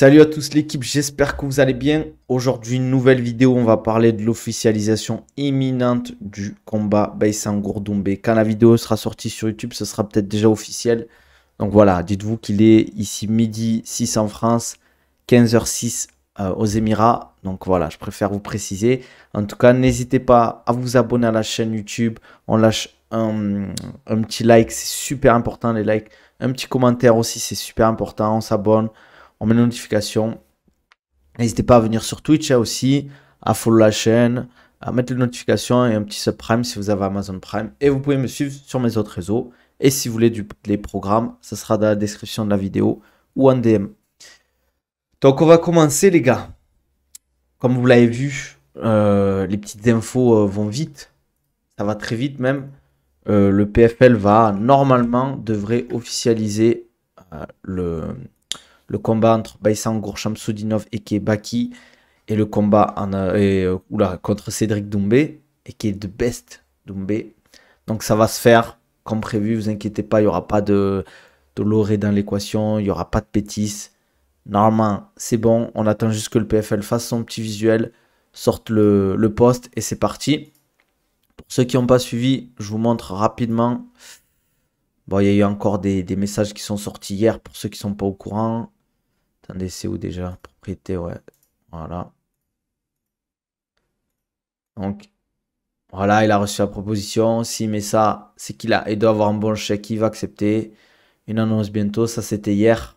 Salut à tous l'équipe, j'espère que vous allez bien. Aujourd'hui, une nouvelle vidéo, on va parler de l'officialisation imminente du combat Beysan gourdoumbé Quand la vidéo sera sortie sur YouTube, ce sera peut-être déjà officiel. Donc voilà, dites-vous qu'il est ici midi 6 en France, 15h06 euh, aux Émirats. Donc voilà, je préfère vous préciser. En tout cas, n'hésitez pas à vous abonner à la chaîne YouTube. On lâche un, un petit like, c'est super important les likes. Un petit commentaire aussi, c'est super important. On s'abonne on met les notifications. N'hésitez pas à venir sur Twitch hein, aussi, à follow la chaîne, à mettre les notifications et un petit subprime si vous avez Amazon Prime. Et vous pouvez me suivre sur mes autres réseaux. Et si vous voulez du, les programmes, ça sera dans la description de la vidéo ou en DM. Donc on va commencer les gars. Comme vous l'avez vu, euh, les petites infos euh, vont vite. Ça va très vite même. Euh, le PFL va normalement devrait officialiser le, le combat entre Gourcham-Soudinov et Kebaki et le combat en, euh, euh, contre Cédric Doumbé et qui est de best Doumbé. Donc ça va se faire comme prévu, vous inquiétez pas, il n'y aura pas de, de dans l'équation, il n'y aura pas de pétisse. Normalement, c'est bon, on attend juste que le PFL fasse son petit visuel, sorte le, le poste et c'est parti. Pour ceux qui n'ont pas suivi, je vous montre rapidement. Bon, il y a eu encore des, des, messages qui sont sortis hier pour ceux qui ne sont pas au courant. Attendez, c'est où déjà Propriété, ouais. Voilà. Donc, voilà, il a reçu la proposition. S'il met ça, c'est qu'il a, il doit avoir un bon chèque, il va accepter. Une annonce bientôt, ça c'était hier.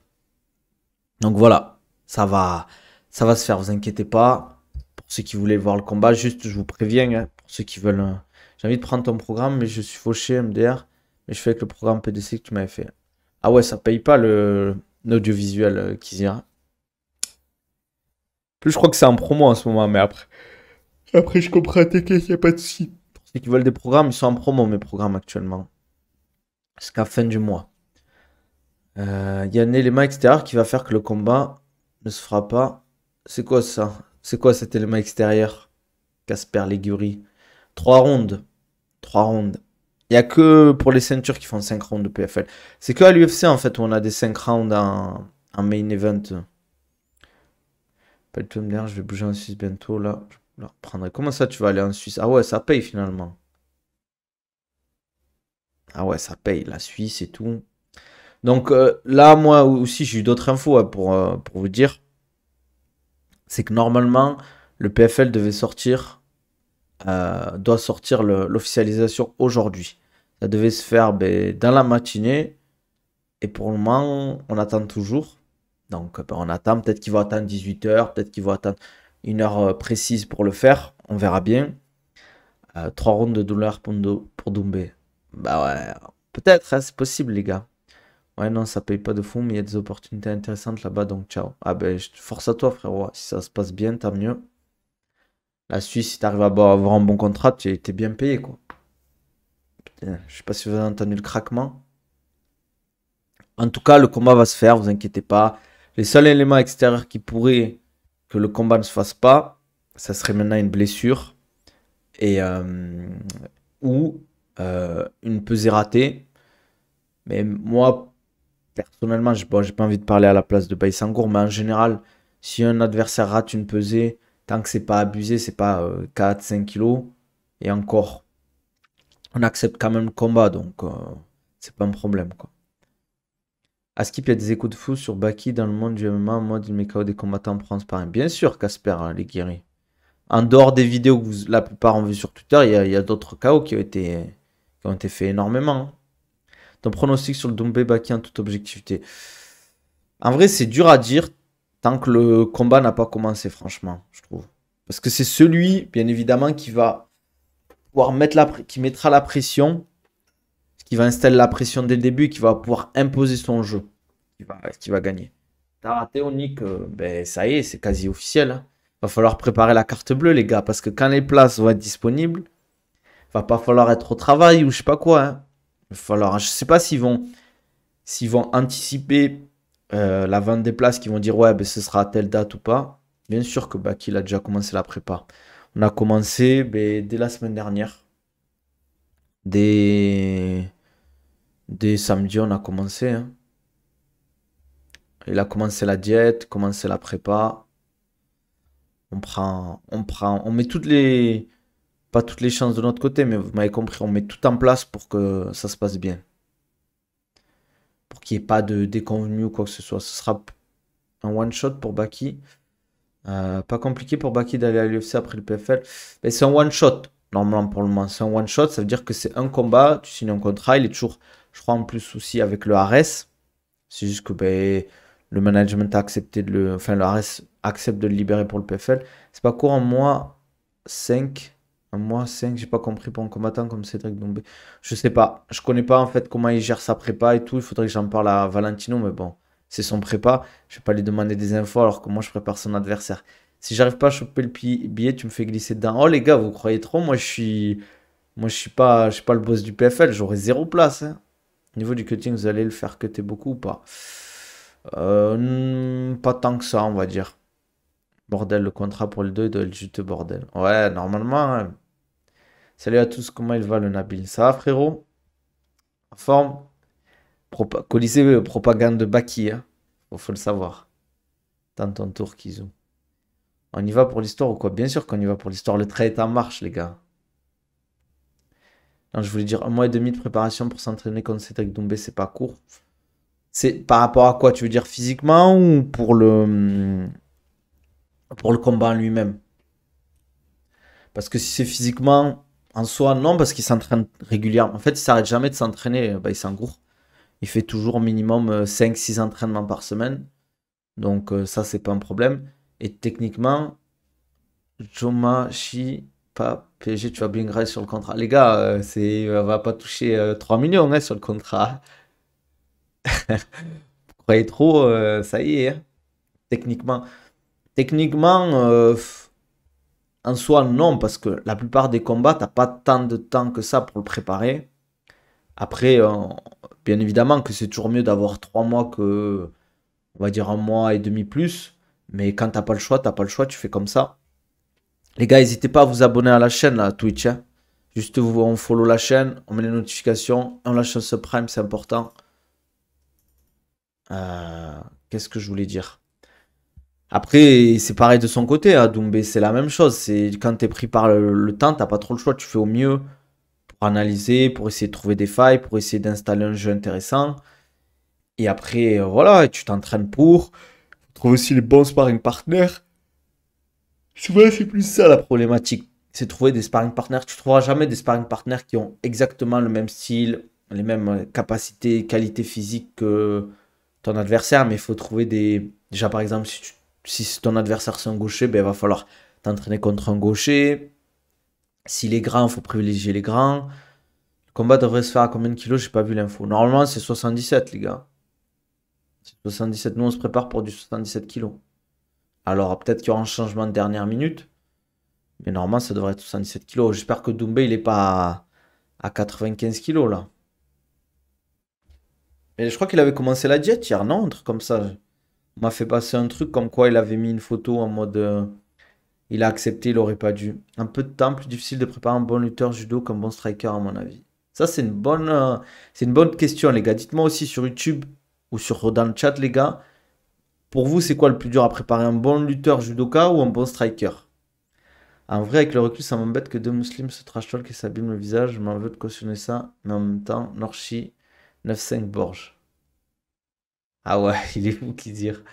Donc voilà, ça va, ça va se faire, vous inquiétez pas. Pour ceux qui voulaient voir le combat, juste je vous préviens, hein. pour ceux qui veulent. Euh, j'ai envie de prendre ton programme, mais je suis fauché, MDR. Mais je fais avec le programme PDC que tu m'avais fait. Ah ouais, ça paye pas le, audiovisuel euh, qui vient. Plus je crois que c'est en promo en ce moment, mais après. Après, je comprends TK, il n'y a pas de site. Pour ceux qui veulent des programmes, ils sont en promo, mes programmes actuellement. Jusqu'à fin du mois. Il euh, y a un élément extérieur qui va faire que le combat ne se fera pas. C'est quoi ça C'est quoi cet élément extérieur Casper Légurie. Trois rondes. Trois rondes. Il n'y a que pour les ceintures qui font 5 rounds de PFL. C'est que à l'UFC en fait on a des 5 rounds en, main event. Pas je vais bouger en Suisse bientôt là. Comment ça tu vas aller en Suisse Ah ouais, ça paye finalement. Ah ouais, ça paye la Suisse et tout. Donc euh, là, moi aussi, j'ai eu d'autres infos hein, pour, euh, pour vous dire. C'est que normalement, le PFL devait sortir euh, doit sortir l'officialisation aujourd'hui. Ça devait se faire ben, dans la matinée. Et pour le moment, on attend toujours. Donc ben, on attend. Peut-être qu'il va attendre 18h, peut-être qu'il va attendre une heure euh, précise pour le faire. On verra bien. Euh, 3 rondes de douleur pour, pour Doumbé. Bah ouais, peut-être, hein, c'est possible les gars. Ouais, non, ça paye pas de fond, mais il y a des opportunités intéressantes là-bas, donc ciao. Ah ben, force à toi, frérot. Si ça se passe bien, tant mieux. La Suisse, si t'arrives à avoir un bon contrat, tu es bien payé, quoi. Je sais pas si vous avez entendu le craquement. En tout cas, le combat va se faire, vous inquiétez pas. Les seuls éléments extérieurs qui pourraient que le combat ne se fasse pas, ça serait maintenant une blessure et euh, ou euh, une pesée ratée. Mais moi, personnellement, je n'ai pas envie de parler à la place de Baïsangour, mais en général, si un adversaire rate une pesée, tant que c'est pas abusé, c'est pas 4-5 euh, kilos, et encore, on accepte quand même le combat, donc euh, c'est pas un problème. Quoi. À ce il y a des échos de fou sur Baki dans le monde du MMA en mode il KO des combattants France par Bien sûr, Casper, hein, les guéris. En dehors des vidéos que la plupart ont vues sur Twitter, il y a, d'autres KO qui ont été, qui ont été faits énormément. Hein. Ton pronostic sur le Dombé Baki en toute objectivité. En vrai, c'est dur à dire tant que le combat n'a pas commencé, franchement, je trouve. Parce que c'est celui, bien évidemment, qui va pouvoir mettre la, qui mettra la pression, qui va installer la pression dès le début, qui va pouvoir imposer son jeu, qui va, qui va gagner. T'as raté Onik, oh, euh, ben ça y est, c'est quasi officiel. Il hein. Va falloir préparer la carte bleue, les gars, parce que quand les places vont être disponibles, va pas falloir être au travail ou je sais pas quoi. Hein. Va falloir, je sais pas s'ils vont, s'ils vont anticiper euh, la vente des places qui vont dire ouais, ben, ce sera à telle date ou pas, bien sûr que Baki a déjà commencé la prépa. On a commencé ben, dès la semaine dernière. Dès, samedi, on a commencé. Hein. Il a commencé la diète, commencé la prépa. On prend, on prend, on met toutes les, pas toutes les chances de notre côté, mais vous m'avez compris, on met tout en place pour que ça se passe bien pour qu'il n'y ait pas de déconvenu ou quoi que ce soit. Ce sera un one-shot pour Baki. Euh, pas compliqué pour Baki d'aller à l'UFC après le PFL. Mais c'est un one-shot, normalement pour le moment. C'est un one-shot, ça veut dire que c'est un combat, tu signes un contrat, il est toujours, je crois, en plus aussi avec le RS, C'est juste que ben, le management a accepté de le. Enfin, le accepte de le libérer pour le PFL. C'est pas court en mois 5 un mois, 5, j'ai pas compris pour un combattant comme Cédric Dombé. Je sais pas. Je connais pas en fait comment il gère sa prépa et tout. Il faudrait que j'en parle à Valentino, mais bon, c'est son prépa. Je vais pas lui demander des infos alors que moi je prépare son adversaire. Si j'arrive pas à choper le billet, tu me fais glisser dedans. Oh les gars, vous croyez trop Moi je suis. Moi je suis pas, je suis pas le boss du PFL, j'aurai zéro place. Hein. niveau du cutting, vous allez le faire cutter beaucoup ou pas euh, Pas tant que ça, on va dire. Bordel, le contrat pour le 2 doit être juste bordel. Ouais, normalement. Hein. Salut à tous, comment il va le Nabil Ça va, frérot En forme Propa Colisée, propagande de Baki, hein. faut, le savoir. Dans ton tour, Kizou. On y va pour l'histoire ou quoi Bien sûr qu'on y va pour l'histoire. Le trait est en marche, les gars. je voulais dire un mois et demi de préparation pour s'entraîner contre Cédric Doumbé, c'est pas court. C'est par rapport à quoi Tu veux dire physiquement ou pour le hum, pour le combat en lui-même. Parce que si c'est physiquement, en soi, non, parce qu'il s'entraîne régulièrement. En fait, il s'arrête jamais de s'entraîner, euh, bah, il s'engourre. Il fait toujours au minimum 5-6 euh, entraînements par semaine. Donc euh, ça, c'est pas un problème. Et techniquement, Joma Chi pas PSG, tu vas bien grâce sur le contrat. Les gars, c'est va pas toucher 3 millions hein, sur le contrat. Vous croyez trop, ça y est. Hein. Techniquement, Techniquement, euh, en soi, non, parce que la plupart des combats, t'as pas tant de temps que ça pour le préparer. Après, euh, bien évidemment que c'est toujours mieux d'avoir trois mois que, on va dire, un mois et demi plus. Mais quand t'as pas le choix, t'as pas le choix, tu fais comme ça. Les gars, n'hésitez pas à vous abonner à la chaîne, à Twitch. Hein. Juste, vous, on follow la chaîne, on met les notifications, on lâche un subprime, c'est important. Euh, qu'est-ce que je voulais dire après, c'est pareil de son côté, à hein. Doumbé, c'est la même chose. C'est quand es pris par le, temps, t'as pas trop le choix, tu fais au mieux pour analyser, pour essayer de trouver des failles, pour essayer d'installer un jeu intéressant. Et après, euh, voilà, tu t'entraînes pour. Trouver aussi les bons sparring partners. Souvent, c'est plus ça la problématique. C'est trouver des sparring partners. Tu trouveras jamais des sparring partners qui ont exactement le même style, les mêmes capacités, qualités physiques que ton adversaire, mais il faut trouver des. Déjà, par exemple, si tu si ton adversaire c'est un gaucher, ben, il va falloir t'entraîner contre un gaucher. S'il est grand, il faut privilégier les grands. Le combat devrait se faire à combien de kilos J'ai pas vu l'info. Normalement, c'est 77, les gars. 77. Nous, on se prépare pour du 77 kilos. Alors, peut-être qu'il y aura un changement de dernière minute. Mais normalement, ça devrait être 77 kilos. J'espère que Doumbé, il n'est pas à 95 kilos, là. Mais je crois qu'il avait commencé la diète hier, non Un comme ça m'a fait passer un truc comme quoi il avait mis une photo en mode euh, il a accepté, il aurait pas dû. Un peu de temps, plus difficile de préparer un bon lutteur judo qu'un bon striker à mon avis. Ça c'est une bonne euh, c'est une bonne question les gars. Dites-moi aussi sur YouTube ou sur dans le chat les gars, pour vous c'est quoi le plus dur à préparer un bon lutteur judoka ou un bon striker En vrai avec le recul ça m'embête que deux muslims se trash talk et s'abîment le visage, je m'en veux de cautionner ça, mais en même temps, Norchi 9-5 Borges. Ah ouais, il est fou qui dire.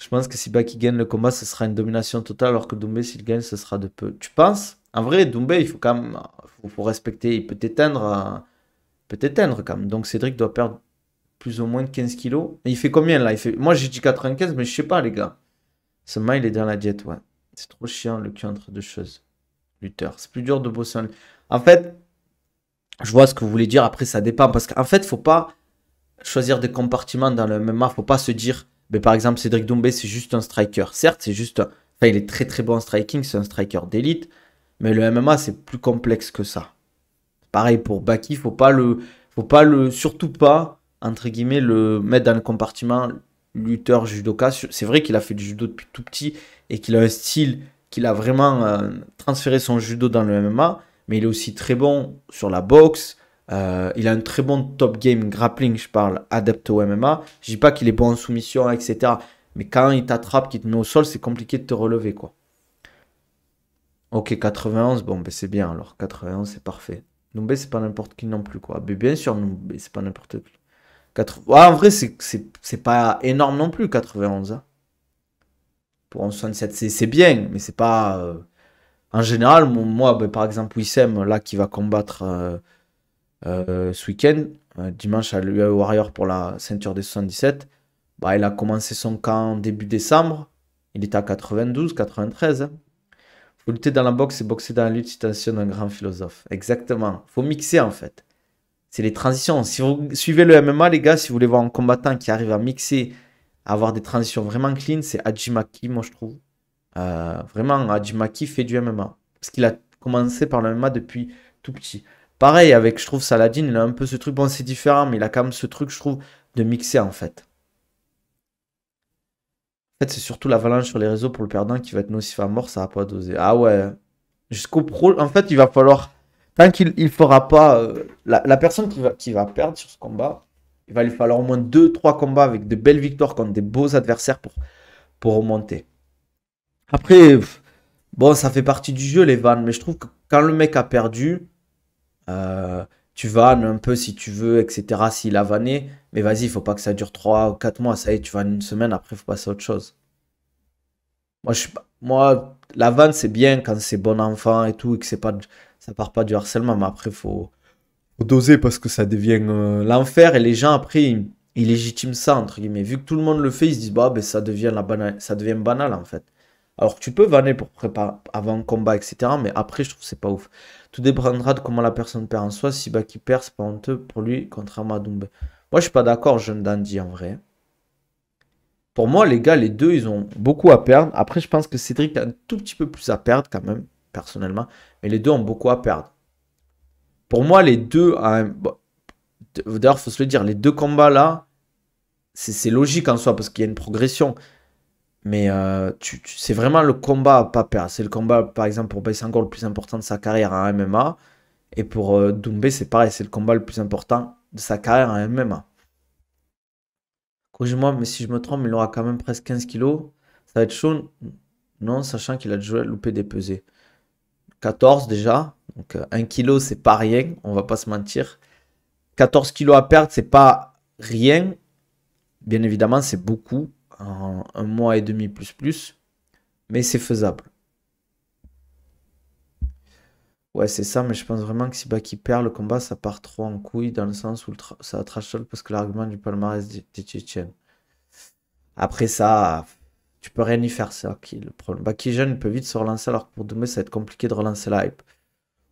Je pense que si Baki gagne le combat, ce sera une domination totale, alors que Doumbé, s'il gagne, ce sera de peu. Tu penses En vrai, Doumbé, il faut quand même. Faut, faut respecter. Il peut éteindre. Euh, peut éteindre quand même. Donc Cédric doit perdre plus ou moins 15 kilos. il fait combien là il fait... Moi, j'ai dit 95, mais je sais pas, les gars. Ce il est dans la diète, ouais. C'est trop chiant le cul entre deux choses. Lutteur. C'est plus dur de bosser en. En fait, je vois ce que vous voulez dire. Après, ça dépend. Parce qu'en fait, faut pas choisir des compartiments dans le MMA. Faut pas se dire, mais ben, par exemple, Cédric Doumbé, c'est juste un striker. Certes, c'est juste. il est très très bon en striking, c'est un striker d'élite. Mais le MMA, c'est plus complexe que ça. Pareil pour Baki, faut pas le. Faut pas le. Surtout pas, entre guillemets, le mettre dans le compartiment lutteur judoka. C'est vrai qu'il a fait du judo depuis tout petit et qu'il a un style, qu'il a vraiment euh, transféré son judo dans le MMA, mais il est aussi très bon sur la boxe, euh, il a un très bon top game grappling, je parle, adepte au MMA. Je dis pas qu'il est bon en soumission, etc. Mais quand il t'attrape, qu'il te met au sol, c'est compliqué de te relever, quoi. Ok, 91, bon, ben c'est bien alors. 91, c'est parfait. Noumbé, c'est pas n'importe qui non plus, quoi. Mais bien sûr, Noumbé, c'est pas n'importe qui. 80... en vrai, c'est pas énorme non plus, 91. Hein. Pour 67, c'est bien, mais c'est pas. Euh, en général, moi, ben, par exemple, Wissem, là, qui va combattre. Euh, euh, ce week-end, euh, dimanche à l'UE Warrior pour la ceinture des 77, bah, il a commencé son camp début décembre. Il était à 92, 93. Hein. Faut lutter dans la boxe et boxer dans la lutte, citation d'un grand philosophe. Exactement. Faut mixer en fait. C'est les transitions. Si vous suivez le MMA, les gars, si vous voulez voir un combattant qui arrive à mixer, à avoir des transitions vraiment clean, c'est Hajimaki, moi je trouve. Euh, vraiment, Hajimaki fait du MMA. Parce qu'il a commencé par le MMA depuis tout petit. Pareil avec, je trouve, Saladin, il a un peu ce truc, bon c'est différent, mais il a quand même ce truc, je trouve, de mixer en fait. En fait, c'est surtout l'avalanche sur les réseaux pour le perdant qui va être nocif à mort, ça va pas doser. Ah ouais. Jusqu'au pro, en fait, il va falloir, tant qu'il il fera pas, euh, la, personne qui va, perdre sur ce combat, il va lui falloir au moins 2-3 combats avec de belles victoires contre des beaux adversaires pour, pour remonter. Après, bon, ça fait partie du jeu les vannes, mais je trouve que quand le mec a perdu, euh, tu vannes un peu si tu veux, etc. S'il a vanné, mais vas-y, il faut pas que ça dure 3 ou 4 mois. Ça y est, tu vannes une semaine, après, il faut passer à autre chose. Moi, Moi la vanne, c'est bien quand c'est bon enfant et tout, et que c'est pas ça part pas du harcèlement, mais après, il faut... doser parce que ça devient euh, l'enfer et les gens, après, ils... légitiment ça, entre guillemets. Vu que tout le monde le fait, ils se disent, bah, ben, ça devient, la ça devient banal, en fait. Alors tu peux vanner pour préparer avant le combat, etc. Mais après, je trouve que c'est pas ouf. Tout dépendra de comment la personne perd en soi. Si Baki perd, c'est pas honteux pour lui, contrairement à Moi, je suis pas d'accord, jeune Dandy, en vrai. Pour moi, les gars, les deux, ils ont beaucoup à perdre. Après, je pense que Cédric a un tout petit peu plus à perdre, quand même, personnellement. Mais les deux ont beaucoup à perdre. Pour moi, les deux. D'ailleurs, il faut se le dire, les deux combats là, c'est logique en soi parce qu'il y a une progression. Mais euh, c'est vraiment le combat à pas perdre. C'est le combat, par exemple, pour Bessangor, le plus important de sa carrière en MMA. Et pour euh, Doumbé, c'est pareil, c'est le combat le plus important de sa carrière en MMA. Corrige-moi, mais si je me trompe, il aura quand même presque 15 kilos. Ça va être chaud, non, sachant qu'il a déjà loupé des pesées. 14 déjà, donc 1 euh, kilo, c'est pas rien, on va pas se mentir. 14 kilos à perdre, c'est pas rien. Bien évidemment, c'est beaucoup, un mois et demi plus plus, mais c'est faisable. Ouais, c'est ça, mais je pense vraiment que si Baki perd le combat, ça part trop en couille dans le sens où ça tra ça parce que l'argument du palmarès des Tchétchènes. Après ça, tu peux rien y faire, c'est le problème. Baki jeune, il peut vite se relancer, alors que pour demain, ça va être compliqué de relancer la hype.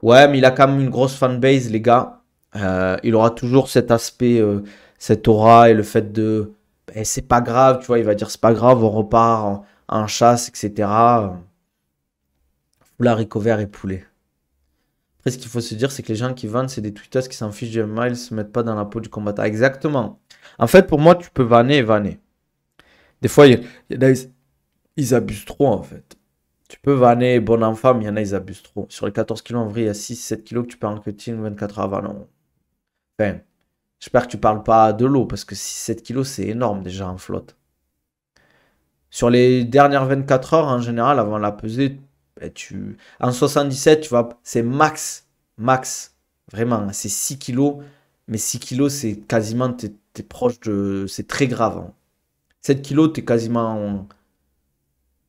Ouais, mais il a quand même une grosse fanbase, les gars. Euh, il aura toujours cet aspect, euh, cette aura et le fait de et c'est pas grave, tu vois, il va dire c'est pas grave, on repart en, chasse, etc. Foulard vert et poulet. Après, ce qu'il faut se dire, c'est que les gens qui vendent, c'est des tweeters qui s'en fichent du MMA, ils se mettent pas dans la peau du combattant. Exactement. En fait, pour moi, tu peux vanner et vanner. Des fois, ils, abusent trop, en fait. Tu peux vanner, bon enfant, mais il y en a, ils abusent trop. Sur les 14 kilos, en vrai, il y a 6-7 kilos que tu peux en cutting, 24 à non Enfin, J'espère que tu parles pas de l'eau, parce que 7 kg, c'est énorme déjà en flotte. Sur les dernières 24 heures, en général, avant la pesée, ben, tu... en 77, tu vois, c'est max, max, vraiment, c'est 6 kg. mais 6 kg, c'est quasiment, tu es proche de, c'est très grave. 7 hein. kilos, tu quasiment,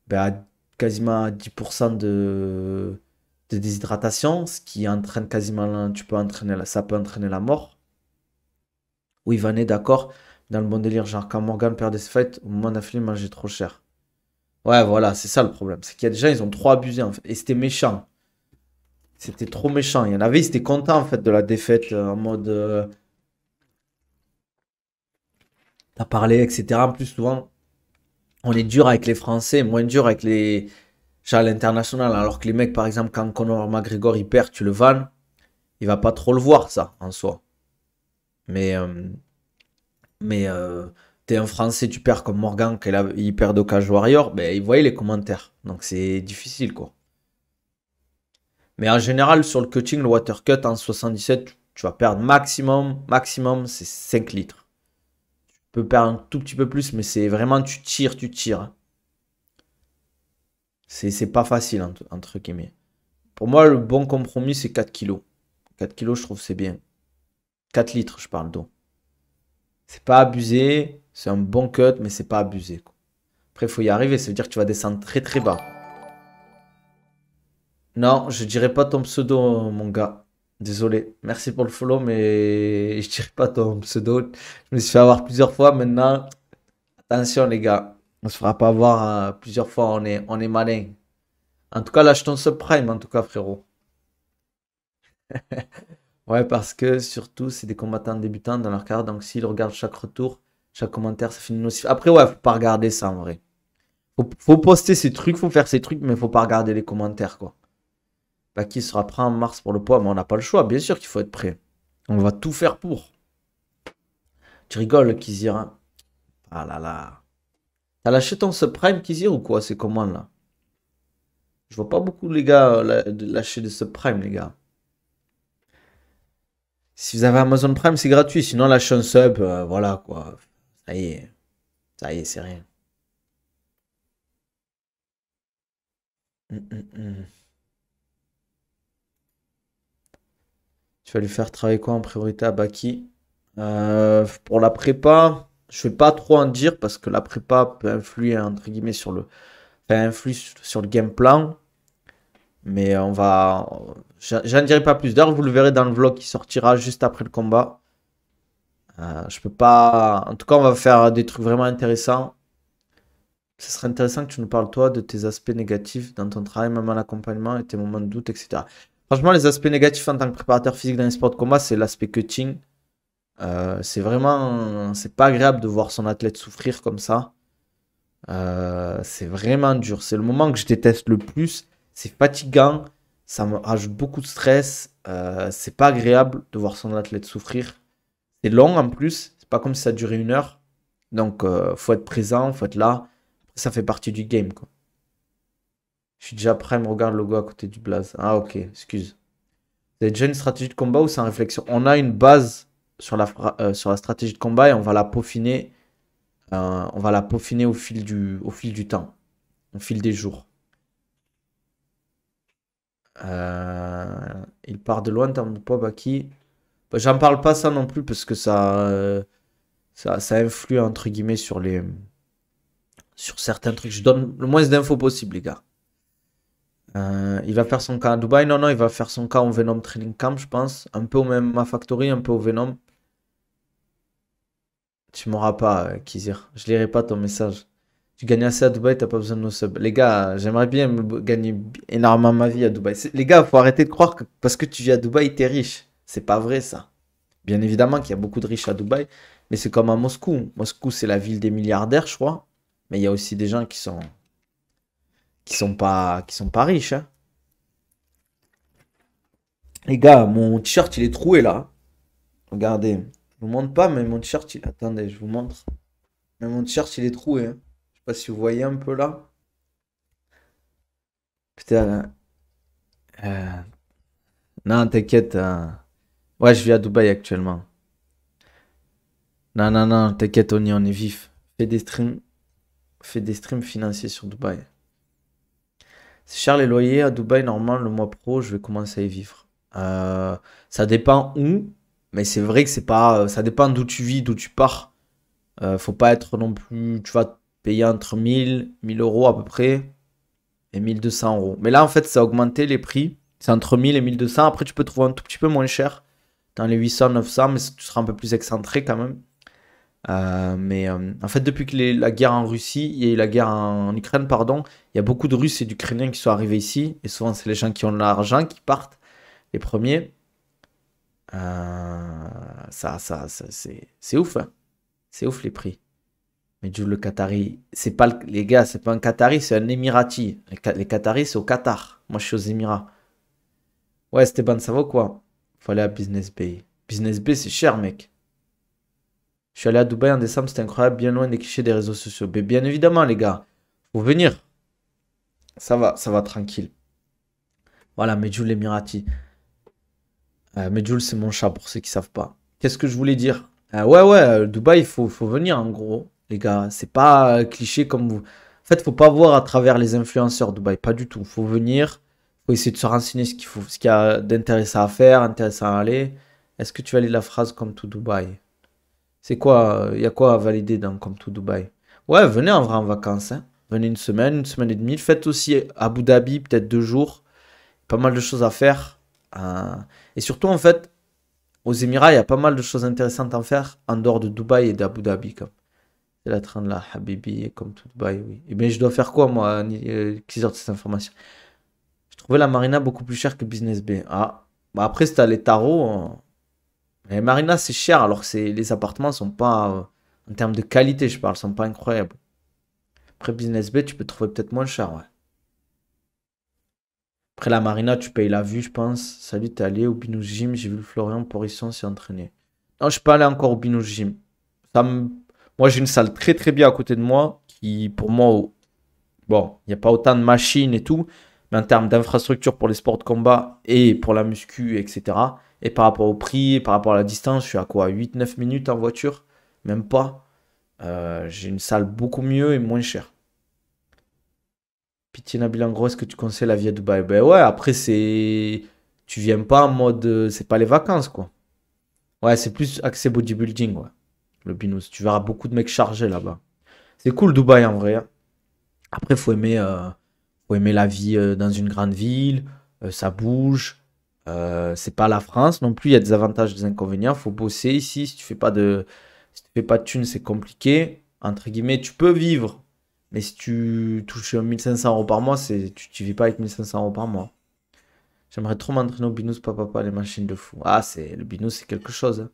ben, quasiment à 10% de... de déshydratation, ce qui entraîne quasiment, tu peux entraîner, ça peut entraîner la mort où il d'accord dans le bon délire. Genre, quand Morgan perdait ses fêtes, au moment d'affiler, mangeait trop cher. Ouais, voilà, c'est ça le problème. C'est qu'il y a des gens, ils ont trop abusé, en fait. Et c'était méchant. C'était trop méchant. Il y en avait, ils étaient contents, en fait, de la défaite, euh, en mode. Euh, t'as parlé, etc. En plus, souvent, on est dur avec les Français, moins dur avec les. Genre, l'international. Alors que les mecs, par exemple, quand Conor McGregor, il perd, tu le vannes, il va pas trop le voir, ça, en soi. Mais, euh, mais euh, t'es un Français, tu perds comme Morgan, qui il perd de Warrior, ben, vous les commentaires. Donc c'est difficile, quoi. Mais en général, sur le cutting, le water cut en 77, tu vas perdre maximum, maximum, c'est 5 litres. Tu peux perdre un tout petit peu plus, mais c'est vraiment, tu tires, tu tires. Hein. C'est pas facile, entre, entre guillemets. Pour moi, le bon compromis, c'est 4 kilos. 4 kilos, je trouve, c'est bien. 4 litres, je parle d'eau. C'est pas abusé, c'est un bon cut, mais c'est pas abusé. Après, il faut y arriver, ça veut dire que tu vas descendre très très bas. Non, je dirais pas ton pseudo, mon gars. Désolé. Merci pour le follow, mais je dirais pas ton pseudo. Je me suis fait avoir plusieurs fois. Maintenant, attention, les gars. On se fera pas avoir euh, plusieurs fois. On est, on est malin. En tout cas, lâche ton subprime, en tout cas, frérot. Ouais, parce que surtout, c'est des combattants débutants dans leur carte, Donc, s'ils regardent chaque retour, chaque commentaire, ça fait une nocif. Après, ouais, faut pas regarder ça en vrai. Faut, poster ces trucs, faut faire ces trucs, mais faut pas regarder les commentaires, quoi. Bah, qui sera prêt en mars pour le poids Mais on n'a pas le choix, bien sûr qu'il faut être prêt. On va tout faire pour. Tu rigoles, Kizir. Hein ah là là. T'as lâché ton subprime, Kizir, ou quoi ces comment là Je vois pas beaucoup les gars euh, lâcher des subprimes, les gars. Si vous avez Amazon Prime, c'est gratuit. Sinon, la chaîne sub, euh, voilà quoi. Ça y est. Ça y est, c'est rien. Hum, hum, hum. Tu vas lui faire travailler quoi en priorité à Baki euh, Pour la prépa, je vais pas trop en dire parce que la prépa peut influer entre guillemets sur le, enfin, sur le game plan. Mais on va. J'en dirai pas plus. D'ailleurs, vous le verrez dans le vlog qui sortira juste après le combat. Euh, je peux pas. En tout cas, on va faire des trucs vraiment intéressants. Ce serait intéressant que tu nous parles, toi, de tes aspects négatifs dans ton travail, même en accompagnement, et tes moments de doute, etc. Franchement, les aspects négatifs en tant que préparateur physique dans les sports de combat, c'est l'aspect cutting. Euh, c'est vraiment. C'est pas agréable de voir son athlète souffrir comme ça. Euh, c'est vraiment dur. C'est le moment que je déteste le plus c'est fatigant, ça me rajoute beaucoup de stress, euh, c'est pas agréable de voir son athlète souffrir. C'est long en plus, c'est pas comme si ça durait une heure. Donc euh, faut être présent, faut être là. Ça fait partie du game Je suis déjà prêt, me regarde le logo à côté du blaze. Ah ok, excuse. Vous avez déjà une stratégie de combat ou c'est en réflexion On a une base sur la, euh, sur la stratégie de combat et on va la peaufiner. on va la peaufiner au fil du, au fil du temps, au fil des jours. Euh, il part de loin, Tampo Pobaki. qui, bah, J'en parle pas ça non plus parce que ça, euh, ça, ça influe entre guillemets sur les sur certains trucs. Je donne le moins d'infos possible, les gars. Euh, il va faire son cas à Dubaï. Non, non, il va faire son cas au Venom Training Camp, je pense. Un peu au même Ma Factory, un peu au Venom. Tu m'auras pas, Kizir. Je lirai pas ton message. Tu gagnes assez à Dubaï, t'as pas besoin de nos subs. Les gars, j'aimerais bien gagner énormément ma vie à Dubaï. Les gars, faut arrêter de croire que parce que tu vis à Dubaï, t'es riche. C'est pas vrai ça. Bien évidemment qu'il y a beaucoup de riches à Dubaï, mais c'est comme à Moscou. Moscou, c'est la ville des milliardaires, je crois. Mais il y a aussi des gens qui sont qui sont pas qui sont pas riches. Hein. Les gars, mon t-shirt il est troué là. Regardez, je vous montre pas, mais mon t-shirt il. Attendez, je vous montre. Mais mon t-shirt il est troué. Hein sais pas si vous voyez un peu là. Putain. Euh, euh, non, t'inquiète. Euh, ouais, je vis à Dubaï actuellement. Non, non, non, t'inquiète, on on est vif. Fais des streams. Fais des streams financiers sur Dubaï. C'est cher les loyers à Dubaï, normalement, le mois pro, je vais commencer à y vivre. ça dépend où, mais c'est vrai que c'est pas. Ça dépend d'où tu vis, d'où tu pars. faut pas être non plus. Tu vas payer entre 1000, 1000 euros à peu près et 1200 euros. Mais là, en fait, ça a augmenté les prix. C'est entre 1000 et 1200. Après, tu peux trouver un tout petit peu moins cher dans les 800, 900, mais tu seras un peu plus excentré quand même. Euh, mais euh, en fait, depuis que la guerre en Russie et la guerre en, Ukraine, pardon, il y a beaucoup de Russes et d'Ukrainiens qui sont arrivés ici. Et souvent, c'est les gens qui ont de l'argent qui partent les premiers. Euh, ça, ça, ça c'est ouf. Hein. C'est ouf les prix. Mais le Qatari, c'est pas les gars, c'est pas un Qatari, c'est un Émirati. Les Qataris, c'est au Qatar. Moi, je suis aux Émirats. Ouais, Esteban, ça vaut quoi Faut aller à Business Bay. Business Bay, c'est cher, mec. Je suis allé à Dubaï en décembre, c'était incroyable, bien loin des clichés des réseaux sociaux. Mais bien évidemment, les gars, faut venir. Ça va, ça va tranquille. Voilà, Medjoul Emirati. Euh, Medjoul, c'est mon chat pour ceux qui savent pas. Qu'est-ce que je voulais dire euh, Ouais, ouais, euh, Dubaï, il faut, faut venir en gros les gars. C'est pas euh, cliché comme vous. En fait, faut pas voir à travers les influenceurs Dubaï, pas du tout. Faut venir, faut essayer de se renseigner ce qu'il faut, ce qu'il y a d'intéressant à faire, intéressant à aller. Est-ce que tu valides la phrase comme tout Dubaï C'est quoi Il euh, y a quoi à valider dans comme tout Dubaï Ouais, venez en vrai en vacances. Hein. Venez une semaine, une semaine et demie. Faites aussi Abu Dhabi, peut-être deux jours. Pas mal de choses à faire. Euh, et surtout, en fait, aux Émirats, il y a pas mal de choses intéressantes à faire en dehors de Dubaï et d'Abu Dhabi. Comme. C'est la train de la Habibi, comme tout Dubaï, oui. Et bien, je dois faire quoi, moi, euh, qui sort cette information Je trouvais la Marina beaucoup plus chère que Business B. Ah, bah après, c'était les tarots. Hein. Marina, c'est cher, alors que les appartements sont pas, euh, en termes de qualité, je parle, sont pas incroyables. Après, Business B, tu peux trouver peut-être moins cher, ouais. Après la marina, tu payes la vue, je pense. Salut, t'es allé au binou Gym. J'ai vu le Florian Porisson s'y entraîner. Non, je suis pas allé encore au binou Gym. Ça me moi, j'ai une salle très très bien à côté de moi qui, pour moi, bon, il n'y a pas autant de machines et tout, mais en termes d'infrastructure pour les sports de combat et pour la muscu, etc. Et par rapport au prix, par rapport à la distance, je suis à quoi 8-9 minutes en voiture Même pas. Euh, j'ai une salle beaucoup mieux et moins chère. Pitié Nabil, en gros, est-ce que tu conseilles la vie à Dubaï Ben ouais, après, c'est. Tu viens pas en mode. Euh, c'est pas les vacances, quoi. Ouais, c'est plus accès bodybuilding, ouais le Binous. Tu verras beaucoup de mecs chargés là-bas. C'est cool Dubaï en vrai. Hein. Après, faut aimer, euh, faut aimer la vie euh, dans une grande ville. Euh, ça bouge. c'est pas la France non plus. Il y a des avantages, des inconvénients. Faut bosser ici. Si tu fais pas de, tu fais pas de thunes, c'est compliqué. Entre guillemets, tu peux vivre, mais si tu touches 1500 euros par mois, c'est, tu ne vis pas avec 1500 euros par mois. J'aimerais trop m'entraîner au binous, papa, papa, les machines de fou. Ah, c'est le binous, c'est quelque chose. Hein.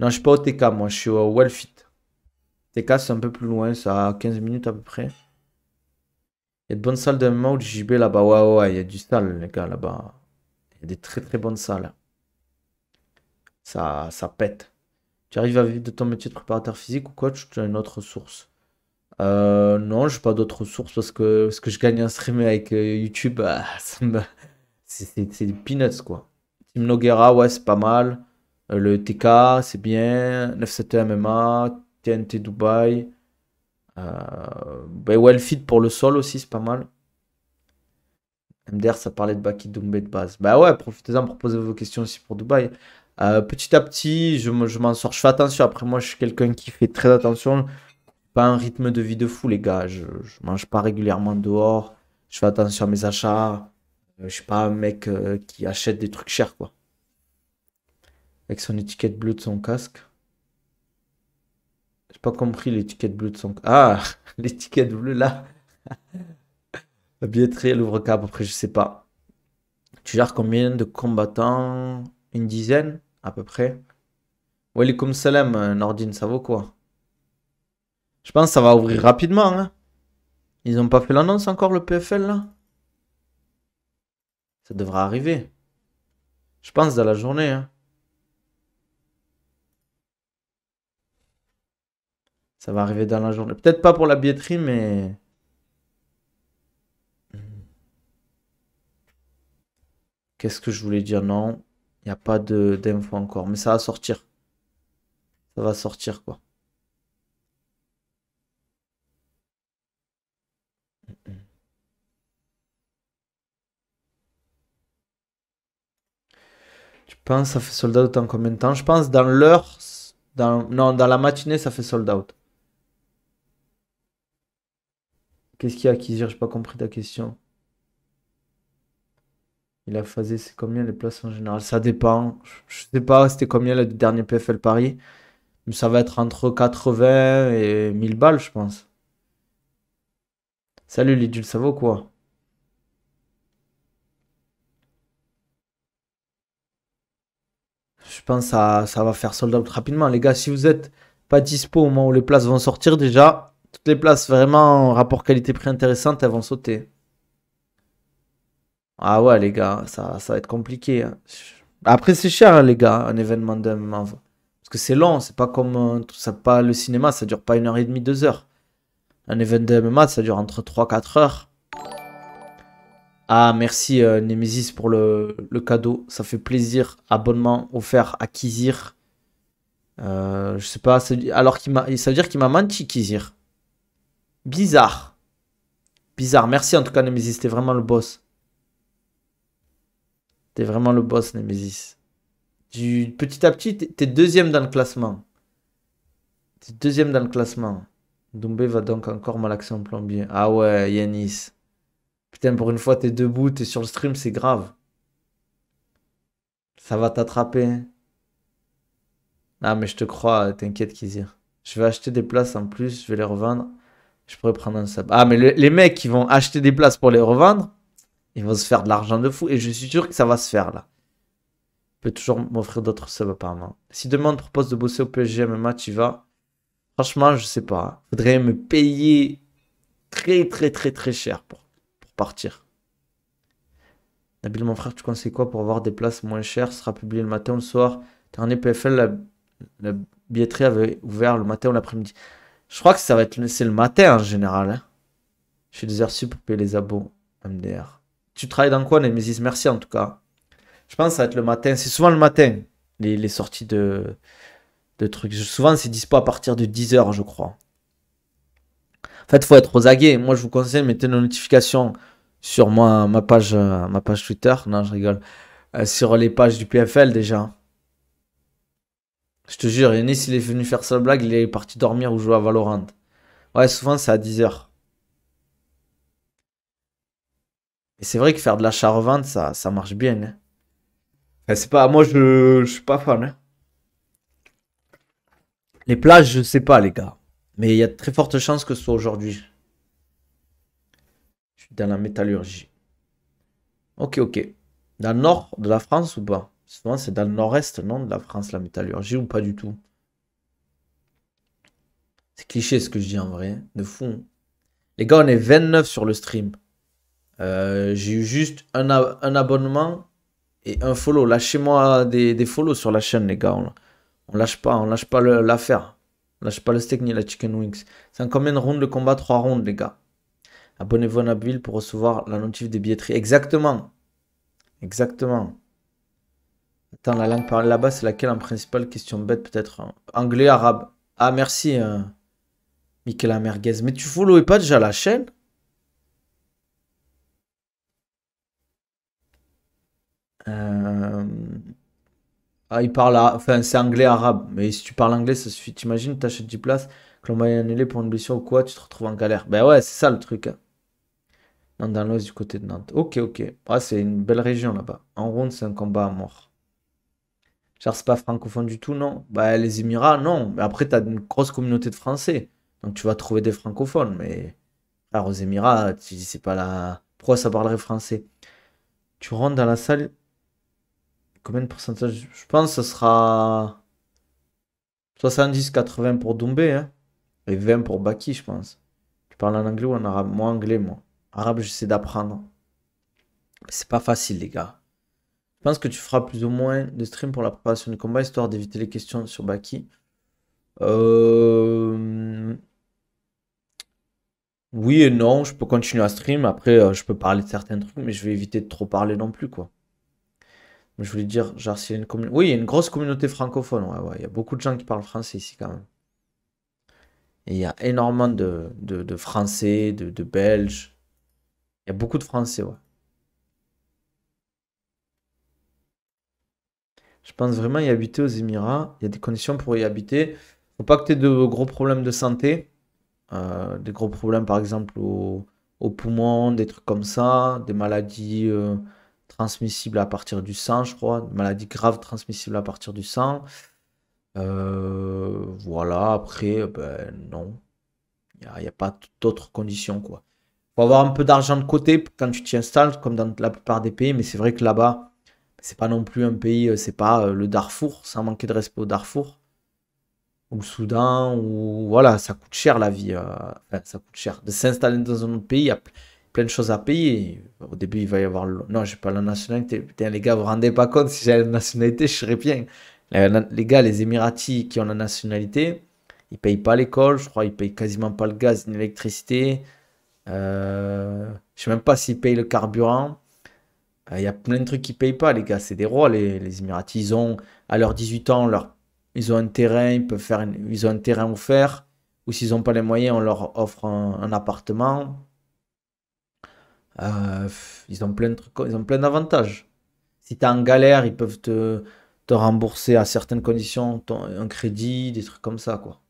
Non, je suis pas au TK, moi, je suis au Wellfit. TK, c'est un peu plus loin, ça à 15 minutes à peu près. Il y a de bonnes salles de MMA ou de JB là-bas. Ouais, ouais, il y a du sale, les gars, là-bas. Il y a des très très bonnes salles. Ça, ça pète. Tu arrives à vivre de ton métier de préparateur physique ou coach Tu as une autre source euh, Non, je n'ai pas d'autre source parce que ce que je gagne en stream avec euh, YouTube, ah, c'est des peanuts, quoi. Tim Noguera, ouais, c'est pas mal. Euh, le TK, c'est bien. 97 e MMA, TNT Dubaï. Euh, ben, well pour le sol aussi, c'est pas mal. MDR, ça parlait de Baki de base. Bah ouais, profitez-en pour poser vos questions aussi pour Dubaï. Euh, petit à petit, je, m'en sors. Je fais attention. Après, moi, je suis quelqu'un qui fait très attention. Pas un rythme de vie de fou, les gars. Je, mange pas régulièrement dehors. Je fais attention à mes achats. Euh, je suis pas un mec qui achète des trucs chers, quoi. Avec son étiquette bleue de son casque. J'ai pas compris l'étiquette bleue de son casque. Ah L'étiquette bleue là La billetterie, elle à cap, après je sais pas. Tu gères combien de combattants Une dizaine, à peu près. Walikum salam, euh, Nordine, ça vaut quoi Je pense que ça va ouvrir rapidement. Hein. Ils ont pas fait l'annonce encore, le PFL là Ça devrait arriver. Je pense dans la journée. Hein. Ça va arriver dans la journée. Peut-être pas pour la billetterie, mais. Qu'est-ce que je voulais dire Non, il n'y a pas d'infos encore. Mais ça va sortir. Ça va sortir, quoi. Tu penses ça fait sold out en combien de temps Je pense dans l'heure, non, dans la matinée, ça fait sold out. Qu'est-ce qu'il y a qui Je n'ai pas compris ta question. Il a phasé, c'est combien les places en général Ça dépend. Je sais pas c'était combien le dernier PFL Paris. Mais ça va être entre 80 et 1000 balles, je pense. Salut Lidl. ça vaut quoi Je pense que ça, ça va faire sold out rapidement. Les gars, si vous êtes pas dispo au moment où les places vont sortir déjà, toutes les places vraiment rapport qualité-prix intéressante, elles vont sauter. Ah ouais, les gars, ça, va être compliqué. Hein. Après, c'est cher, hein, les gars, un événement de moment. Parce que c'est long, c'est pas comme euh, ça, pas le cinéma, ça dure pas une heure et demie, deux heures. Un événement de MMA, ça dure entre 3-4 heures. Ah, merci euh, Nemesis pour le, cadeau. Ça fait plaisir. Abonnement offert à Kizir. Euh, je sais pas, alors qu'il m'a, ça veut dire qu'il m'a menti, Kizir. Bizarre. Bizarre. Merci en tout cas, Nemesis. T'es vraiment le boss. T'es vraiment le boss, Nemesis. Du, petit à petit, t'es deuxième dans le classement. T'es deuxième dans le classement. Doumbé va donc encore malaxer en plombier. Ah ouais, Yanis. Putain, pour une fois, t'es debout, t'es sur le stream, c'est grave. Ça va t'attraper. Hein. Ah, mais je te crois, t'inquiète, Kizir. Je vais acheter des places en plus, je vais les revendre. Je pourrais prendre un sub. Ah, mais les mecs qui vont acheter des places pour les revendre, ils vont se faire de l'argent de fou. Et je suis sûr que ça va se faire là. Je peux toujours m'offrir d'autres subs apparemment. Si demain propose de bosser au PSG MMA, tu vas. Franchement, je sais pas. Faudrait me payer très très très très cher pour, pour partir. Nabil, mon frère, tu conseilles quoi pour avoir des places moins chères Ce sera publié le matin ou le soir. T'es PFL, la, la billetterie avait ouvert le matin ou l'après-midi. Je crois que ça va être c'est le matin en général. Hein. Je suis des pour payer les abos. MDR. Tu travailles dans quoi, Nemesis Merci en tout cas. Je pense que ça va être le matin. C'est souvent le matin, les, sorties de, de trucs. Souvent, c'est dispo à partir de 10h, je crois. En fait, faut être aux Moi, je vous conseille, de mettre nos notifications sur moi, ma, page, ma page Twitter. Non, je rigole. Euh, sur les pages du PFL déjà. Je te jure, Yannis, il est venu faire sa blague, il est parti dormir ou jouer à Valorant. Ouais, souvent, c'est à 10h. Et c'est vrai que faire de la revente ça, ça marche bien. Hein. c'est pas, moi, je, je suis pas fan. Hein. Les plages, je sais pas, les gars. Mais il y a de très fortes chances que ce soit aujourd'hui. Je suis dans la métallurgie. Ok, ok. Dans le nord de la France ou pas Souvent, c'est dans le nord-est, non, de la France, la métallurgie, ou pas du tout C'est cliché ce que je dis en vrai, de fou. Hein. Les gars, on est 29 sur le stream. Euh, j'ai eu juste un, abonnement et un follow. Lâchez-moi des, des sur la chaîne, les gars. On, lâche pas, on lâche pas l'affaire. On lâche pas le steak ni la chicken wings. C'est en combien de le combat Trois rondes, les gars. Abonnez-vous à Nabil pour recevoir la notif des billetteries. Exactement. Exactement. Attends, la langue parlée là-bas, c'est laquelle en principale Question bête, peut-être. Hein. Anglais, arabe. Ah, merci, euh, Michaela Merguez. Mais tu followais pas déjà la chaîne euh, Ah, il parle. Enfin, c'est anglais-arabe. Mais si tu parles anglais, ça suffit. T'imagines, t'achètes 10 places, que l'on va annuler pour une blessure ou quoi, tu te retrouves en galère. Ben ouais, c'est ça le truc. Nantes, hein. dans l'ouest du côté de Nantes. Ok, ok. Ah, c'est une belle région là-bas. En ronde, c'est un combat à mort. Genre, c'est pas francophone du tout, non Bah, les Émirats, non. Mais après, t'as une grosse communauté de Français. Donc, tu vas trouver des francophones. Mais, alors, aux Émirats, tu c'est pas la. Pourquoi ça parlerait français Tu rentres dans la salle. Combien de pourcentage Je pense que ce sera. 70-80 pour Doumbé, hein. Et 20 pour Baki, je pense. Tu parles en anglais ou en arabe Moi, anglais, moi. Arabe, j'essaie d'apprendre. Mais c'est pas facile, les gars. Je pense que tu feras plus ou moins de stream pour la préparation du combat, histoire d'éviter les questions sur Baki. Euh, oui et non, je peux continuer à stream. Après, euh, je peux parler de certains trucs, mais je vais éviter de trop parler non plus, quoi. Je voulais dire, genre, s'il y a une communauté. Oui, il y a une grosse communauté francophone, ouais, ouais. Il y a beaucoup de gens qui parlent français ici, quand même. il y a énormément de, Français, de, de Belges. Il y a beaucoup de Français, ouais. Je pense vraiment y habiter aux Émirats. Il y a des conditions pour y habiter. Faut pas que tu aies de gros problèmes de santé. Euh, des gros problèmes, par exemple, aux au poumons, des trucs comme ça. Des maladies euh, transmissibles à partir du sang, je crois. Des maladies graves transmissibles à partir du sang. Euh, voilà, après, ben non. Il n'y a, pas d'autres conditions, quoi. Faut avoir un peu d'argent de côté quand tu t'y installes, comme dans la plupart des pays, mais c'est vrai que là-bas, c'est pas non plus un pays, euh, c'est pas euh, le Darfour, sans manquer de respect au Darfour, ou le Soudan, ou voilà, ça coûte cher la vie. Euh, ça coûte cher. De s'installer dans un autre pays, il y a plein de choses à payer. Au début, il va y avoir. Le... Non, j'ai pas la nationalité. les gars, vous vous rendez pas compte, si j'avais la nationalité, je serais bien. Les gars, les Émiratis qui ont la nationalité, ils payent pas l'école, je crois, ils payent quasiment pas le gaz ni l'électricité. je Je sais même pas s'ils payent le carburant. Il euh, y a plein de trucs qui payent pas, les gars. C'est des rois, les, les à leurs 18 ans, leur, ils ont un terrain, ils peuvent faire ils ont un terrain offert. Ou s'ils n'ont pas les moyens, on leur offre un, appartement. Euh, ils ont plein de trucs, ils ont plein d'avantages. Si tu es en galère, ils peuvent te, te rembourser à certaines conditions un crédit, des trucs comme ça, quoi.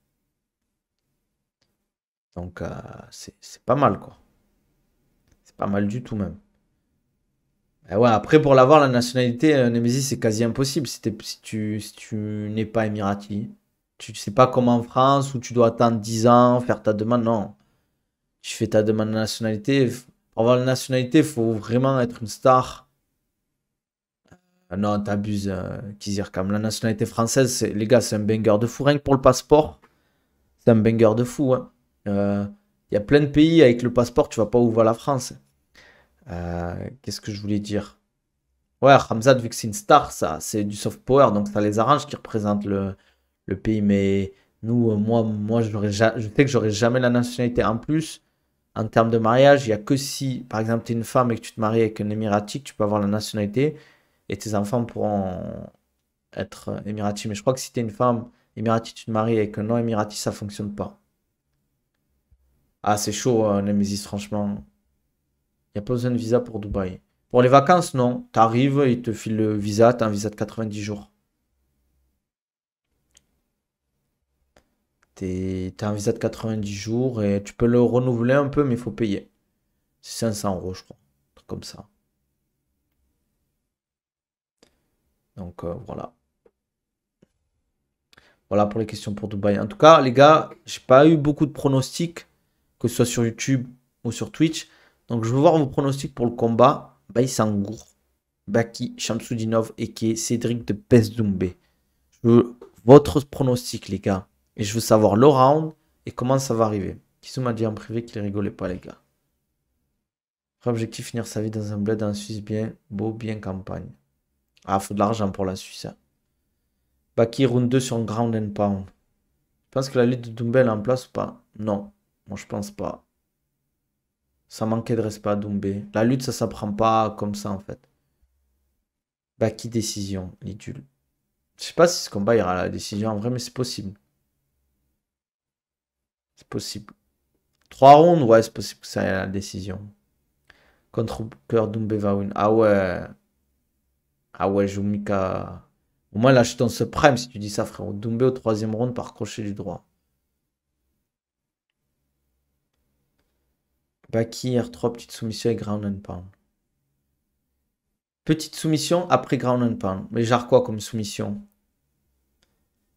Donc, euh, c'est pas mal, quoi. C'est pas mal du tout, même. Eh après, pour l'avoir, la nationalité euh, c'est quasi impossible si, tu, n'es pas émirati. Tu sais pas comment en France où tu dois attendre 10 ans, faire ta demande. Non. Tu fais ta demande de nationalité. Pour avoir la nationalité, il faut vraiment être une star. Euh, non, t'abuses, euh, Kizir Kam. La nationalité française, les gars, c'est un banger de fou. Rien que pour le passeport, c'est un banger de fou. Il hein. y a plein de pays avec le passeport, tu vas pas où la France. Euh, qu'est-ce que je voulais dire Ouais, Hamzad, vu que c'est une star, ça, c'est du soft power, donc ça les arrange qui représentent le, le pays. Mais nous, euh, moi, moi je sais que j'aurais jamais la nationalité. En plus, en termes de mariage, il n'y a que si, par exemple, tu es une femme et que tu te maries avec un émirati, tu peux avoir la nationalité et tes enfants pourront être émirati. Mais je crois que si tu es une femme émirati, tu te maries avec un non émirati, ça fonctionne pas. Ah, c'est chaud, euh, Nemesis, franchement. Il n'y a pas besoin de visa pour Dubaï. Pour les vacances, non. Tu arrives, ils te filent le visa, tu as un visa de 90 jours. Tu as un visa de 90 jours et tu peux le renouveler un peu, mais il faut payer. C'est 500 euros, je crois. comme ça. Donc euh, voilà. Voilà pour les questions pour Dubaï. En tout cas, les gars, j'ai pas eu beaucoup de pronostics, que ce soit sur YouTube ou sur Twitch. Donc je veux voir vos pronostics pour le combat. Baïsangour, Baki, Shamsudinov et qui Cédric de Pesdoumbé. Je veux votre pronostic, les gars. Et je veux savoir le round et comment ça va arriver. Kisu m'a dit en privé qu'il rigolait pas, les gars. objectif, finir sa vie dans un bled en Suisse bien beau, bien campagne. Ah, faut de l'argent pour la Suisse. Hein. Baki, round 2 sur ground and pound. Je pense que la lutte de Doumbé en place ou pas Non, moi je pense pas. Ça manquait de respect à Doumbé. La lutte, ça s'apprend pas comme ça, en fait. Bah, qui décision, l'idule. Je sais pas si ce combat ira à la décision en vrai, mais c'est possible. C'est possible. Trois rondes, ouais, c'est possible que ça aille la décision. Contre Cœur Doumbé win. Ah ouais. Ah ouais, Jumika. Au moins, là, je suis prime si tu dis ça, frérot. Doumbé au troisième round par crochet du droit. Baki, r 3 petite soumission et ground and pound. Petite soumission après ground and pound. Mais genre quoi comme soumission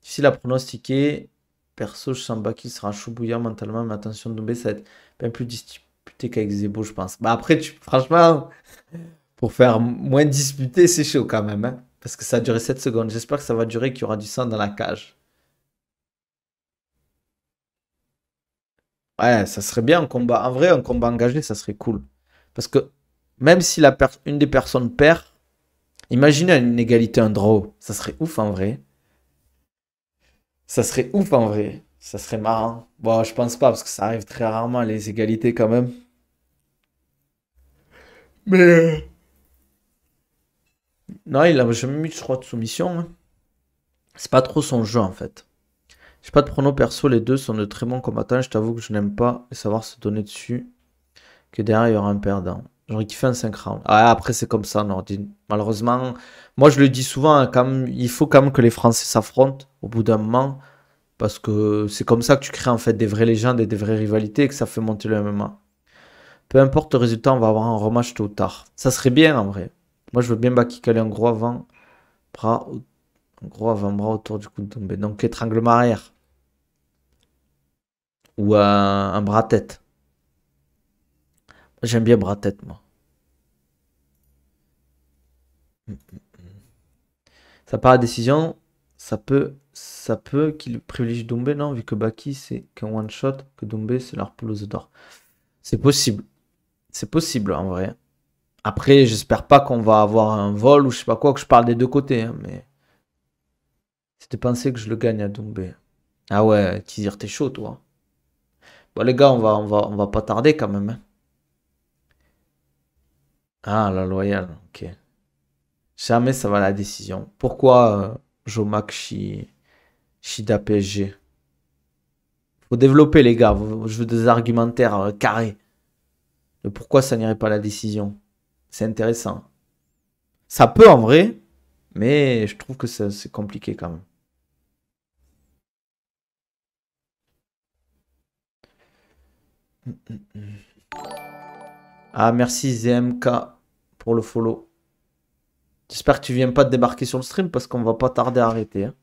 Difficile à pronostiquer. Perso, je sens Baki sera chaud bouillant mentalement, mais attention, Dombé, ça va être bien plus disputé qu'avec Zebo, je pense. Bah après, tu, franchement, pour faire moins disputé, c'est chaud quand même. Hein, parce que ça a duré 7 secondes. J'espère que ça va durer, qu'il y aura du sang dans la cage. Ouais, ça serait bien un combat. En vrai, un combat engagé, ça serait cool. Parce que même si la une des personnes perd, imaginez une égalité, un draw. Ça serait ouf en vrai. Ça serait ouf en vrai. Ça serait marrant. Bon, je pense pas, parce que ça arrive très rarement, les égalités quand même. Mais. Euh, non, il a jamais mis, je de soumission. Hein. C'est pas trop son jeu en fait. Je n'ai pas de prono perso, les deux sont de très bons combattants. Je t'avoue que je n'aime pas savoir se donner dessus. Que derrière, il y aura un perdant. J'aurais kiffé un 5 rounds. Ah, après, c'est comme ça, Nordine. Malheureusement, moi, je le dis souvent, hein, il faut quand même que les Français s'affrontent au bout d'un moment. Parce que c'est comme ça que tu crées en fait des vraies légendes et des vraies rivalités et que ça fait monter le MMA. Peu importe le résultat, on va avoir un rematch tôt ou tard. Ça serait bien en vrai. Moi, je veux bien caler un gros avant bras, gros avant bras autour du coup de tomber. Donc étranglement arrière ou un bras-tête. J'aime bien bras-tête, moi. Ça part à décision, ça peut, ça peut qu'il privilégie Doumbé, non, vu que Baki c'est qu'un one shot, que Doumbé c'est leur pelouse d'or. C'est possible, c'est possible en vrai. Après, j'espère pas qu'on va avoir un vol ou je sais pas quoi, que je parle des deux côtés, hein, mais c'était penser que je le gagne à Doumbé. Ah ouais, Tizir, t'es chaud toi les gars, on va, on va, on va pas tarder quand même. Hein. Ah, la loyale, ok. Jamais ça va la décision. Pourquoi euh, Jomak Shida PSG Faut développer, les gars. Je veux des argumentaires euh, carrés. De pourquoi ça n'irait pas la décision C'est intéressant. Ça peut en vrai, mais je trouve que c'est compliqué quand même. Ah, merci ZMK pour le follow. J'espère que tu viens pas de débarquer sur le stream parce qu'on va pas tarder à arrêter. Hein.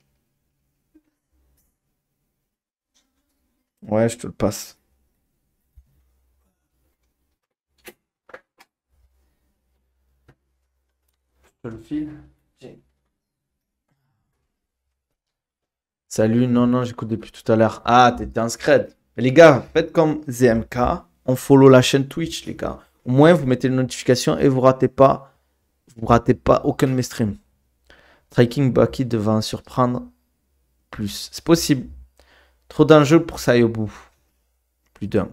Ouais, je te le passe. Je te le file. Salut, non, non, j'écoute depuis tout à l'heure. Ah, t'étais scred les gars, faites comme ZMK, on follow la chaîne Twitch, les gars. Au moins, vous mettez les notifications et vous ratez pas, vous ratez pas aucun de mes streams. Striking Baki devant surprendre plus. C'est possible. Trop d'enjeux pour ça au bout. Plus d'un.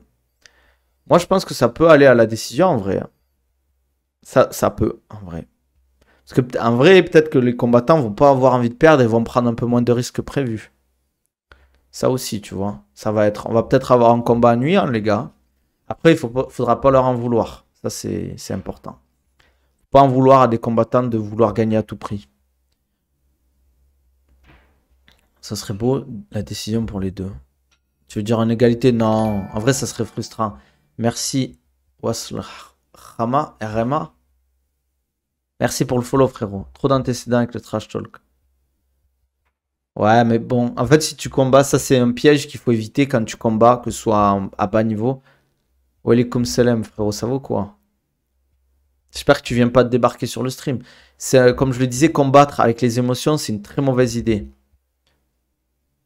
Moi, je pense que ça peut aller à la décision en vrai. Ça, ça peut, en vrai. Parce que, en vrai, peut-être que les combattants vont pas avoir envie de perdre et vont prendre un peu moins de risques que prévu. Ça aussi, tu vois. Ça va être, on va peut-être avoir un combat hein, les gars. Après, il ne faudra pas leur en vouloir. Ça, c'est important. Pas en vouloir à des combattants de vouloir gagner à tout prix. Ça serait beau, la décision pour les deux. Tu veux dire en égalité Non. En vrai, ça serait frustrant. Merci, Wasl RMA. Merci pour le follow, frérot. Trop d'antécédents avec le trash talk. Ouais, mais bon, en fait, si tu combats, ça c'est un piège qu'il faut éviter quand tu combats, que ce soit à bas niveau. Walaikum salam, frérot, ça vaut quoi J'espère que tu viens pas de débarquer sur le stream. C'est euh, comme je le disais, combattre avec les émotions, c'est une très mauvaise idée.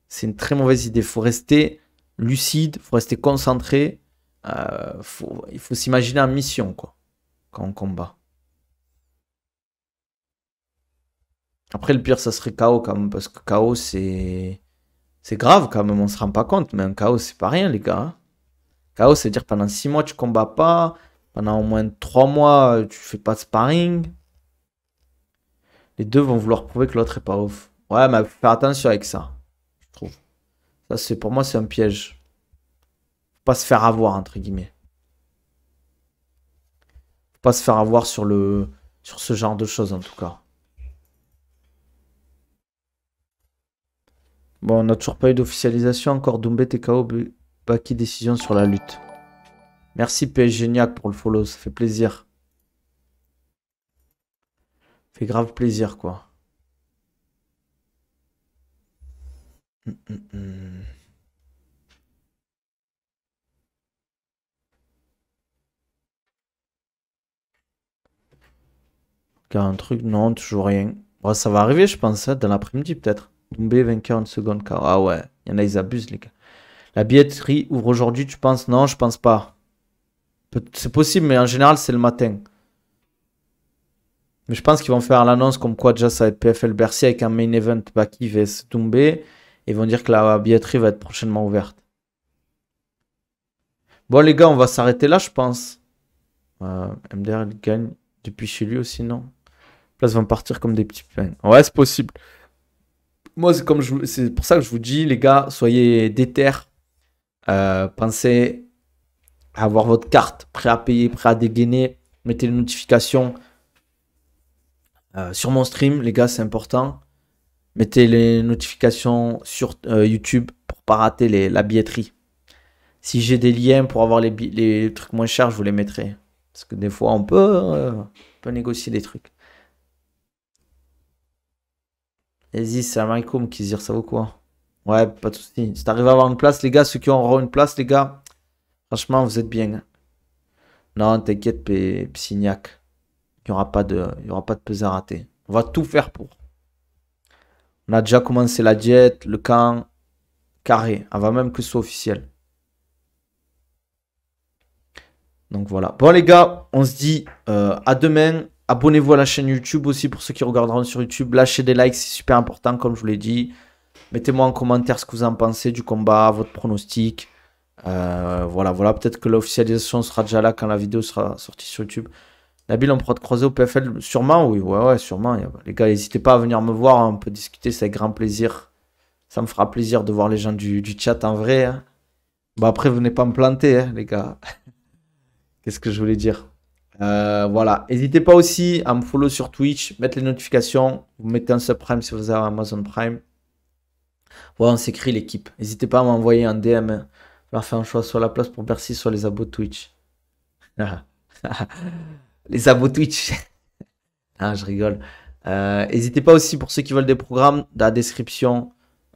C'est une très mauvaise idée. Il Faut rester lucide, il faut rester concentré. Euh, il faut s'imaginer en mission quoi, quand on combat. Après, le pire, ça serait KO quand même, parce que KO, c'est. C'est grave quand même, on se rend pas compte, mais un KO, c'est pas rien, les gars. KO, cest dire pendant 6 mois, tu combats pas. Pendant au moins 3 mois, tu fais pas de sparring. Les deux vont vouloir prouver que l'autre est pas ouf. Ouais, mais faire attention avec ça, je trouve. Ça, c'est pour moi, c'est un piège. Faut pas se faire avoir, entre guillemets. Faut pas se faire avoir sur le. sur ce genre de choses, en tout cas. Bon, on n'a toujours pas eu d'officialisation encore. Doumbé, TKO, Baki, décision sur la lutte. Merci P pour le follow, ça fait plaisir. fait grave plaisir, quoi. Mm un truc, non, toujours rien. Bon, ça va arriver, je pense, hein, dans l'après-midi peut-être. Doumbé, vainqueur en seconde Ah ouais, il y en a, ils abusent, les gars. La billetterie ouvre aujourd'hui, tu penses Non, je pense pas. C'est possible, mais en général, c'est le matin. Mais je pense qu'ils vont faire l'annonce comme quoi déjà ça va être PFL Bercy avec un main event back vs Doumbé. Et ils vont dire que la billetterie va être prochainement ouverte. Bon, les gars, on va s'arrêter là, je pense. Euh, MDR, il gagne depuis chez lui aussi, non Place vont partir comme des petits pains. Ouais, c'est possible moi, c'est comme je, pour ça que je vous dis, les gars, soyez déter. Euh, pensez à avoir votre carte, prêt à payer, prêt à dégainer. Mettez les notifications euh, sur mon stream, les gars, c'est important. Mettez les notifications sur euh, YouTube pour pas rater la billetterie. Si j'ai des liens pour avoir les, trucs moins chers, je vous les mettrai. Parce que des fois, on peut, on peut négocier des trucs. Vas-y, qui se dire ça vaut quoi hein. Ouais, pas de soucis. Si t'arrives à avoir une place, les gars, ceux qui auront une place, les gars, franchement, vous êtes bien. Hein. Non, t'inquiète, Psygnac. Il n'y aura, pas de, y aura pas de à On va tout faire pour. On a déjà commencé la diète, le camp, carré, avant même que ce soit officiel. Donc voilà. Bon les gars, on se dit euh, à demain. Abonnez-vous à la chaîne YouTube aussi pour ceux qui regarderont sur YouTube. Lâchez des likes, c'est super important, comme je vous l'ai dit. Mettez-moi en commentaire ce que vous en pensez du combat, votre pronostic. Euh, voilà, voilà. Peut-être que l'officialisation sera déjà là quand la vidéo sera sortie sur YouTube. Nabil, on pourra te croiser au PFL Sûrement, oui. Ouais, ouais, sûrement. Les gars, n'hésitez pas à venir me voir. Hein. On peut discuter, c'est avec grand plaisir. Ça me fera plaisir de voir les gens du, chat en vrai. Hein. Bah après, venez pas me planter, hein, les gars. Qu'est-ce que je voulais dire euh, voilà. N'hésitez pas aussi à me follow sur Twitch, mettre les notifications. Vous mettez un subprime si vous avez Amazon Prime. Voilà, on s'écrit l'équipe. N'hésitez pas à m'envoyer un DM. Il va faire un choix sur la place pour Bercy, sur les abos Twitch. les abos Twitch. ah, je rigole. Euh, n'hésitez pas aussi pour ceux qui veulent des programmes, dans la description,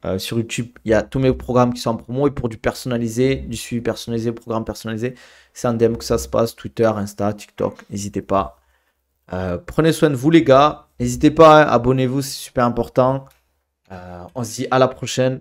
euh, sur YouTube, il y a tous mes programmes qui sont en promo et pour du personnalisé, du suivi personnalisé, programme personnalisé, c'est en DM que ça se passe. Twitter, Insta, TikTok, n'hésitez pas. Euh, prenez soin de vous, les gars. N'hésitez pas, abonnez-vous, c'est super important. Euh, on se dit à la prochaine.